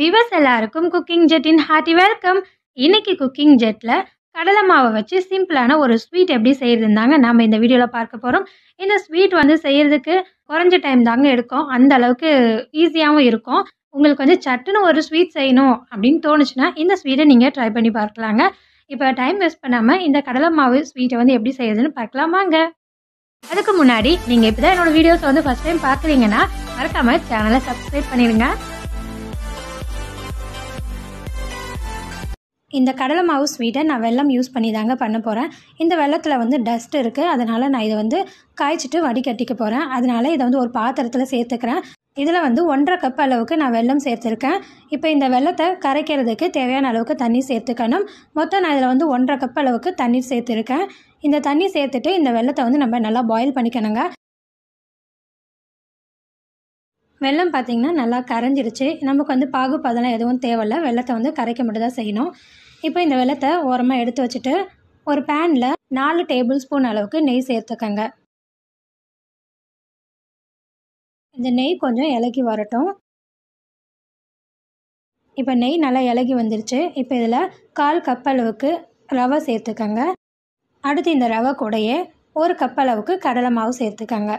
விவஸ் எல்லாருக்கும் குக்கிங் ஜெட்டின் hearty welcome இன்னைக்கு குக்கிங் ஜெட்டில் கடலை மாவை வச்சு சிம்பிளான ஒரு ஸ்வீட் எப்படி செய்யறதுன்னு தாங்க நம்ம இந்த வீடியோவில் பார்க்க போகிறோம் இந்த ஸ்வீட் வந்து செய்யறதுக்கு குறைஞ்ச டைம் தாங்க எடுக்கும் அந்த அளவுக்கு ஈஸியாகவும் இருக்கும் உங்களுக்கு வந்து சட்டுன்னு ஒரு ஸ்வீட் செய்யணும் அப்படின்னு தோணுச்சுன்னா இந்த ஸ்வீட்டை நீங்கள் ட்ரை பண்ணி பார்க்கலாங்க இப்போ டைம் வேஸ்ட் பண்ணாமல் இந்த கடலை மாவு ஸ்வீட்டை வந்து எப்படி செய்யறதுன்னு பார்க்கலாமாங்க அதுக்கு முன்னாடி நீங்கள் இப்போ தான் என்னோடய வீடியோஸ் வந்து ஃபஸ்ட் டைம் பார்க்குறீங்கன்னா மறக்காமல் சேனலை சப்ஸ்கிரைப் பண்ணிடுங்க இந்த கடலை மாவு ஸ்வீட்டை நான் வெள்ளம் யூஸ் பண்ணி தாங்க பண்ண போகிறேன் இந்த வெள்ளத்தில் வந்து டஸ்ட் இருக்குது அதனால் நான் இதை வந்து காய்ச்சிட்டு வடிகட்டிக்க போகிறேன் அதனால் இதை வந்து ஒரு பாத்திரத்தில் சேர்த்துக்கிறேன் இதில் வந்து ஒன்றரை கப் அளவுக்கு நான் வெல்லம் சேர்த்துருக்கேன் இப்போ இந்த வெள்ளத்தை கரைக்கிறதுக்கு தேவையான அளவுக்கு தண்ணி சேர்த்துக்கணும் மொத்தம் நான் இதில் வந்து ஒன்றரை கப் அளவுக்கு தண்ணீர் சேர்த்துருக்கேன் இந்த தண்ணி சேர்த்துட்டு இந்த வெள்ளத்தை வந்து நம்ம நல்லா பாயில் பண்ணிக்கணுங்க வெள்ளம் பார்த்திங்கன்னா நல்லா கரைஞ்சிருச்சு நமக்கு வந்து பாகுப்பதெல்லாம் எதுவும் தேவையில்ல வெள்ளத்தை வந்து கரைக்க மட்டும் தான் செய்யணும் இப்போ இந்த வெள்ளத்தை ஓரமாக எடுத்து வச்சுட்டு ஒரு பேனில் நாலு டேபிள் ஸ்பூன் அளவுக்கு நெய் சேர்த்துக்கங்க இந்த நெய் கொஞ்சம் இலக்கி வரட்டும் இப்போ நெய் நல்லா இலகி வந்துருச்சு இப்போ இதில் கால் கப் அளவுக்கு ரவை சேர்த்துக்கங்க அடுத்து இந்த ரவை கூடையே ஒரு கப் அளவுக்கு கடலை மாவு சேர்த்துக்கங்க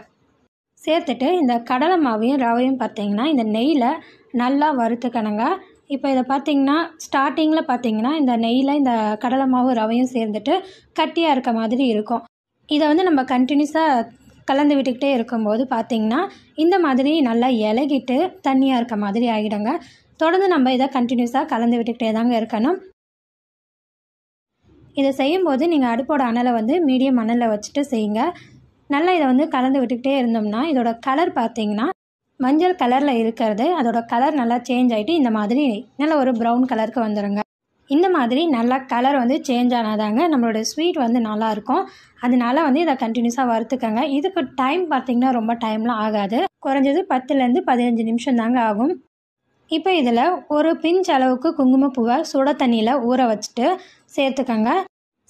சேர்த்துட்டு இந்த கடலை மாவையும் ரவையும் பார்த்தீங்கன்னா இந்த நெய்யில் நல்லா வறுத்துக்கணுங்க இப்போ இதை பார்த்தீங்கன்னா ஸ்டார்டிங்கில் பார்த்திங்கன்னா இந்த நெய்யில் இந்த கடலை மாவு ரவையும் சேர்ந்துட்டு கட்டியாக இருக்க மாதிரி இருக்கும் இதை வந்து நம்ம கண்டினியூஸாக கலந்து விட்டுக்கிட்டே இருக்கும்போது பார்த்தீங்கன்னா இந்த மாதிரி நல்லா இலகிட்டு தண்ணியாக இருக்க மாதிரி ஆகிடுங்க தொடர்ந்து நம்ம இதை கண்டினியூஸாக கலந்து விட்டுக்கிட்டே தாங்க இருக்கணும் இதை செய்யும்போது நீங்கள் அடுப்போட அனலை வந்து மீடியம் அனலில் வச்சுட்டு செய்யுங்க நல்லா இதை வந்து கலந்து விட்டுக்கிட்டே இருந்தோம்னா இதோட கலர் பார்த்திங்கன்னா மஞ்சள் கலரில் இருக்கிறது அதோட கலர் நல்லா சேஞ்ச் ஆகிட்டு இந்த மாதிரி நல்ல ஒரு ப்ரௌன் கலருக்கு வந்துடுங்க இந்த மாதிரி நல்லா கலர் வந்து சேஞ்ச் ஆனாதாங்க நம்மளோட ஸ்வீட் வந்து நல்லாயிருக்கும் அதனால வந்து இதை கண்டினியூஸாக வறுத்துக்கோங்க இதுக்கு டைம் பார்த்திங்கன்னா ரொம்ப டைம்லாம் ஆகாது குறைஞ்சது பத்துலேருந்து பதினஞ்சு நிமிஷம் தாங்க ஆகும் இப்போ இதில் ஒரு பிஞ்ச் அளவுக்கு குங்குமப்பூவை சுட தண்ணியில் ஊற வச்சுட்டு சேர்த்துக்கோங்க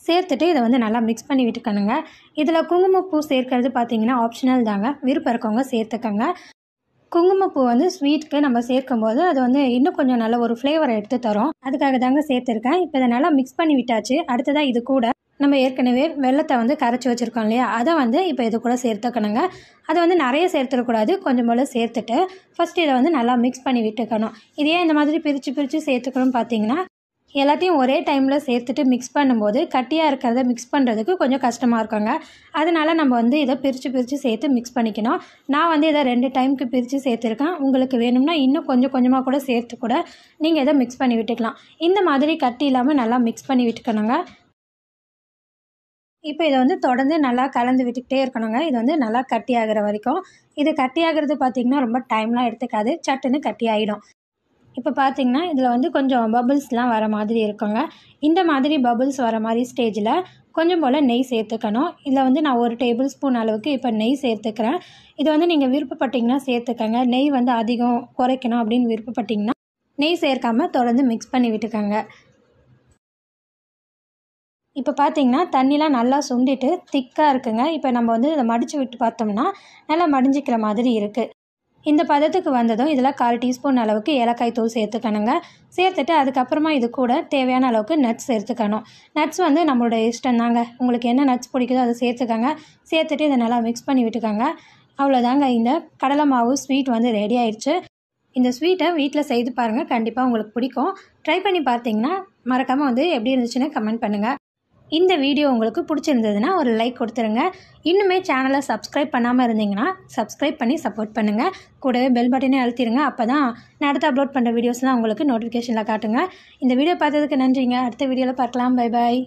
சேர்த்துட்டு இதை வந்து நல்லா மிக்ஸ் பண்ணி விட்டுக்கணுங்க இதில் குங்குமப்பூ சேர்க்கறது பார்த்தீங்கன்னா ஆப்ஷனல் தாங்க விருப்பம் இருக்கவங்க சேர்த்துக்கோங்க குங்குமப்பூ வந்து ஸ்வீட்க்கு நம்ம சேர்க்கும்போது அது வந்து இன்னும் கொஞ்சம் நல்ல ஒரு ஃப்ளேவரை எடுத்து தரும் அதுக்காக தாங்க சேர்த்துருக்கேன் இப்போ இதை நல்லா மிக்ஸ் பண்ணி விட்டாச்சு அடுத்ததாக இது கூட நம்ம ஏற்கனவே வெள்ளத்தை வந்து கரைச்சி வச்சுருக்கோம் இல்லையா அதை வந்து இப்போ இது கூட சேர்த்துக்கணுங்க அதை வந்து நிறைய சேர்த்துடக்கூடாது கொஞ்சம் போல் சேர்த்துட்டு ஃபஸ்ட்டு இதை வந்து நல்லா மிக்ஸ் பண்ணி விட்டுக்கணும் இதையே இந்த மாதிரி பிரித்து பிரித்து சேர்த்துக்கணும்னு பார்த்தீங்கன்னா எல்லாத்தையும் ஒரே டைமில் சேர்த்துட்டு மிக்ஸ் பண்ணும்போது கட்டியாக இருக்கிறத மிக்ஸ் பண்ணுறதுக்கு கொஞ்சம் கஷ்டமாக இருக்குங்க அதனால் நம்ம வந்து இதை பிரித்து பிரித்து சேர்த்து மிக்ஸ் பண்ணிக்கணும் நான் வந்து இதை ரெண்டு டைமுக்கு பிரித்து சேர்த்துருக்கேன் உங்களுக்கு வேணும்னா இன்னும் கொஞ்சம் கொஞ்சமாக கூட சேர்த்து கூட நீங்கள் இதை மிக்ஸ் பண்ணி விட்டுக்கலாம் இந்த மாதிரி கட்டி இல்லாமல் நல்லா மிக்ஸ் பண்ணி விட்டுக்கணுங்க இப்போ இதை வந்து தொடர்ந்து நல்லா கலந்து விட்டுக்கிட்டே இருக்கணுங்க இது வந்து நல்லா கட்டி ஆகிற வரைக்கும் இது கட்டி ஆகிறது பார்த்திங்கன்னா ரொம்ப டைம்லாம் எடுத்துக்காது சட்டுன்னு கட்டி ஆகிடும் இப்போ பார்த்தீங்கன்னா இதில் வந்து கொஞ்சம் பபுள்ஸ்லாம் வர மாதிரி இருக்குங்க இந்த மாதிரி பபுள்ஸ் வர மாதிரி ஸ்டேஜில் கொஞ்சம் போல் நெய் சேர்த்துக்கணும் இதில் வந்து நான் ஒரு டேபிள் ஸ்பூன் அளவுக்கு இப்போ நெய் சேர்த்துக்கிறேன் இது வந்து நீங்கள் விருப்பப்பட்டிங்கன்னா சேர்த்துக்கங்க நெய் வந்து அதிகம் குறைக்கணும் அப்படின்னு விருப்பப்பட்டிங்கன்னா நெய் சேர்க்காமல் தொடர்ந்து மிக்ஸ் பண்ணி விட்டுக்கோங்க இப்போ பார்த்தீங்கன்னா தண்ணிலாம் நல்லா சுண்டிட்டு திக்காக இருக்குங்க இப்போ நம்ம வந்து இதை மடித்து விட்டு பார்த்தோம்னா நல்லா மடிஞ்சிக்கிற மாதிரி இருக்குது இந்த பதத்துக்கு வந்ததும் இதில் கால் டீஸ்பூன் அளவுக்கு ஏலக்காய் தூள் சேர்த்துக்கணுங்க சேர்த்துட்டு அதுக்கப்புறமா இது கூட தேவையான அளவுக்கு நட்ஸ் சேர்த்துக்கணும் நட்ஸ் வந்து நம்மளோட இஷ்டம் தாங்க உங்களுக்கு என்ன நட்ஸ் பிடிக்குதோ அதை சேர்த்துக்கோங்க சேர்த்துட்டு இதை நல்லா மிக்ஸ் பண்ணி விட்டுக்கோங்க அவ்வளோதாங்க இந்த கடலை மாவு ஸ்வீட் வந்து ரெடி ஆயிடுச்சு இந்த ஸ்வீட்டை வீட்டில் செய்து பாருங்கள் கண்டிப்பாக உங்களுக்கு பிடிக்கும் ட்ரை பண்ணி பார்த்தீங்கன்னா மறக்காமல் வந்து எப்படி இருந்துச்சுன்னு கமெண்ட் பண்ணுங்கள் இந்த வீடியோ உங்களுக்கு பிடிச்சிருந்ததுன்னா ஒரு லைக் கொடுத்துருங்க இன்னுமே சேனலை சப்ஸ்கிரைப் பண்ணாமல் இருந்தீங்கன்னா சப்ஸ்கிரைப் பண்ணி சப்போர்ட் பண்ணுங்கள் கூடவே பெல் பட்டனே அழுத்திடுங்க அப்போ தான் நான் அடுத்து அப்லோட் பண்ணுற வீடியோஸ்லாம் உங்களுக்கு நோட்டிஃபிகேஷனில் காட்டுங்க இந்த வீடியோ பார்த்ததுக்கு நன்றிங்க அடுத்த வீடியோவில் பார்க்கலாம் பை பாய்